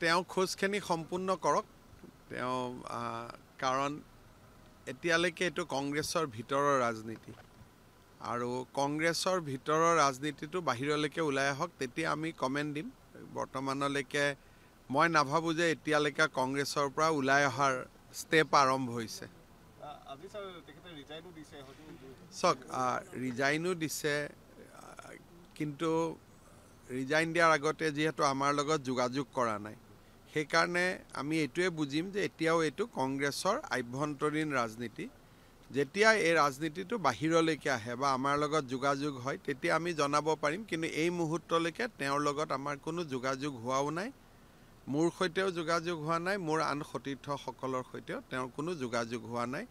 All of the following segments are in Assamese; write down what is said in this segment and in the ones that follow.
তেওঁ খোজখিনি সম্পূৰ্ণ কৰক তেওঁ কাৰণ এতিয়ালৈকে এইটো কংগ্ৰেছৰ ভিতৰৰ ৰাজনীতি আৰু কংগ্ৰেছৰ ভিতৰৰ ৰাজনীতিটো বাহিৰলৈকে ওলাই আহক তেতিয়া আমি কমেণ্ট দিম বৰ্তমানলৈকে মই নাভাবোঁ যে এতিয়ালৈকে কংগ্ৰেছৰ পৰা ওলাই অহাৰ ষ্টেপ আৰম্ভ হৈছে চাওক ৰিজাইনো দিছে কিন্তু ৰিজাইন দিয়াৰ আগতে যিহেতু আমাৰ লগত যোগাযোগ কৰা নাই সেইকাৰণে আমি এইটোৱে বুজিম যে এতিয়াও এইটো কংগ্ৰেছৰ আভ্যন্তৰীণ ৰাজনীতি যেতিয়া এই ৰাজনীতিটো বাহিৰলৈকে আহে বা আমাৰ লগত যোগাযোগ হয় তেতিয়া আমি জনাব পাৰিম কিন্তু এই মুহূৰ্তলৈকে তেওঁৰ লগত আমাৰ কোনো যোগাযোগ হোৱাও নাই মোৰ সৈতেও যোগাযোগ হোৱা নাই মোৰ আন সতীৰ্থসকলৰ সৈতেও তেওঁৰ কোনো যোগাযোগ হোৱা নাই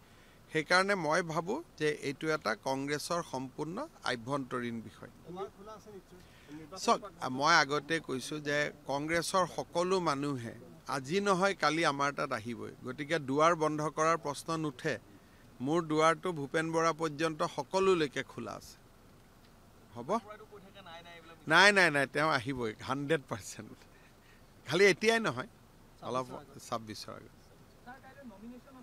সেইকাৰণে মই ভাবোঁ যে এইটো এটা কংগ্ৰেছৰ সম্পূৰ্ণ আভ্যন্তৰীণ বিষয় চাওক মই আগতে কৈছোঁ যে কংগ্ৰেছৰ সকলো মানুহে আজি নহয় কালি আমাৰ তাত আহিবই গতিকে দুৱাৰ বন্ধ কৰাৰ প্ৰশ্ন নুঠে মোৰ দুৱাৰটো ভূপেন বৰা পৰ্যন্ত সকলোলৈকে খোলা আছে হ'ব নাই নাই নাই তেওঁ আহিবই হাণ্ড্ৰেড পাৰ্চেণ্ট খালি এতিয়াই নহয় অলপ ছাব্বিছৰ আগত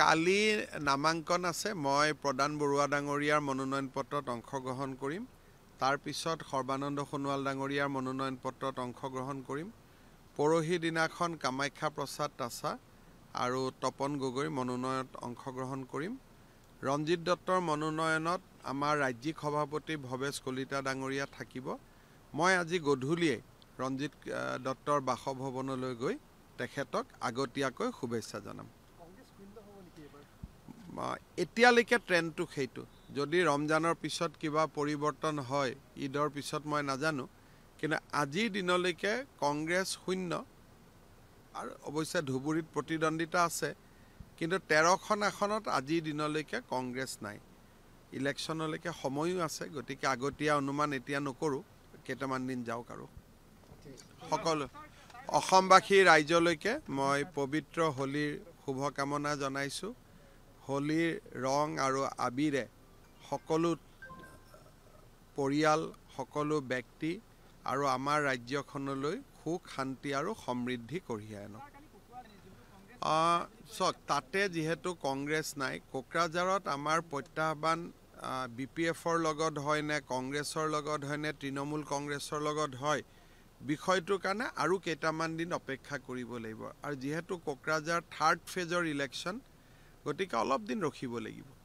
কালি নামাংকন আছে মই প্ৰদান বৰুৱা ডাঙৰীয়াৰ মনোনয়ন পত্ৰত অংশগ্ৰহণ কৰিম তাৰপিছত সৰ্বানন্দ সোণোৱাল ডাঙৰীয়াৰ মনোনয়ন পত্ৰত অংশগ্ৰহণ কৰিম পৰহি দিনাখন কামাখ্যা প্ৰসাদ তাছা আৰু তপন গগৈৰ মনোনয়নত অংশগ্ৰহণ কৰিম ৰঞ্জিত দত্তৰ মনোনয়নত আমাৰ ৰাজ্যিক সভাপতি ভৱেশ কলিতা ডাঙৰীয়া থাকিব মই আজি গধূলিয়ে ৰঞ্জিত দত্তৰ বাসভৱনলৈ গৈ তেখেতক আগতীয়াকৈ শুভেচ্ছা জনাম এতিয়ালৈকে ট্ৰেণ্ডটো সেইটো যদি ৰমজানৰ পিছত কিবা পৰিৱৰ্তন হয় ঈদৰ পিছত মই নাজানো কিন্তু আজিৰ দিনলৈকে কংগ্ৰেছ শূন্য আৰু অৱশ্যে ধুবুৰীত প্ৰতিদ্বন্দ্বিতা আছে কিন্তু তেৰখন আসনত আজিৰ দিনলৈকে কংগ্ৰেছ নাই ইলেকশ্যনলৈকে সময়ো আছে গতিকে আগতীয়া অনুমান এতিয়া নকৰোঁ কেইটামান দিন যাওক আৰু সকলো অসমবাসী ৰাইজলৈকে মই পবিত্ৰ হোলীৰ শুভকামনা জনাইছোঁ হোলীৰ ৰং আৰু আবিৰে সকলো পৰিয়াল সকলো ব্যক্তি আৰু আমাৰ ৰাজ্যখনলৈ সুখ শান্তি আৰু সমৃদ্ধি কঢ়িয়াই আনক চাওক তাতে যিহেতু কংগ্ৰেছ নাই কোকৰাঝাৰত আমাৰ প্ৰত্যাহ্বান বি পি এফৰ লগত হয়নে কংগ্ৰেছৰ লগত হয়নে তৃণমূল কংগ্ৰেছৰ লগত হয় বিষয়টোৰ কাৰণে আৰু কেইটামান দিন অপেক্ষা কৰিব লাগিব আৰু যিহেতু কোকৰাঝাৰ থাৰ্ড ফেজৰ ইলেকশ্যন গতিকে অলপ দিন ৰখিব লাগিব